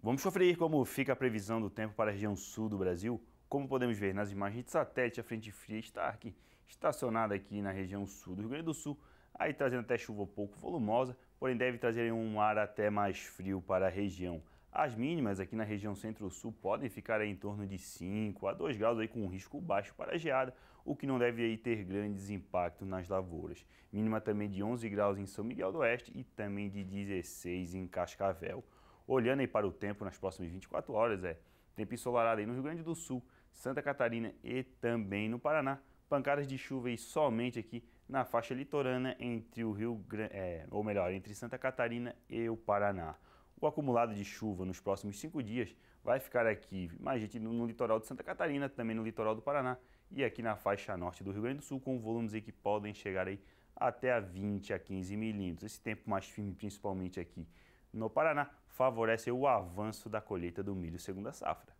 Vamos conferir como fica a previsão do tempo para a região sul do Brasil. Como podemos ver nas imagens de satélite, a frente fria está aqui, estacionada aqui na região sul do Rio Grande do Sul, aí trazendo até chuva pouco volumosa, porém deve trazer um ar até mais frio para a região. As mínimas aqui na região centro-sul podem ficar em torno de 5 a 2 graus aí com um risco baixo para a geada, o que não deve ter grandes impactos nas lavouras. Mínima também de 11 graus em São Miguel do Oeste e também de 16 em Cascavel. Olhando aí para o tempo nas próximas 24 horas, é tempo ensolarado aí no Rio Grande do Sul, Santa Catarina e também no Paraná. Pancadas de chuva aí somente aqui na faixa litorânea entre o Rio é, ou melhor, entre Santa Catarina e o Paraná. O acumulado de chuva nos próximos cinco dias vai ficar aqui, mais gente, no, no litoral de Santa Catarina, também no litoral do Paraná e aqui na faixa norte do Rio Grande do Sul, com volumes aí que podem chegar aí até a 20 a 15 milímetros. Esse tempo mais firme, principalmente aqui no Paraná, favorece o avanço da colheita do milho segunda safra.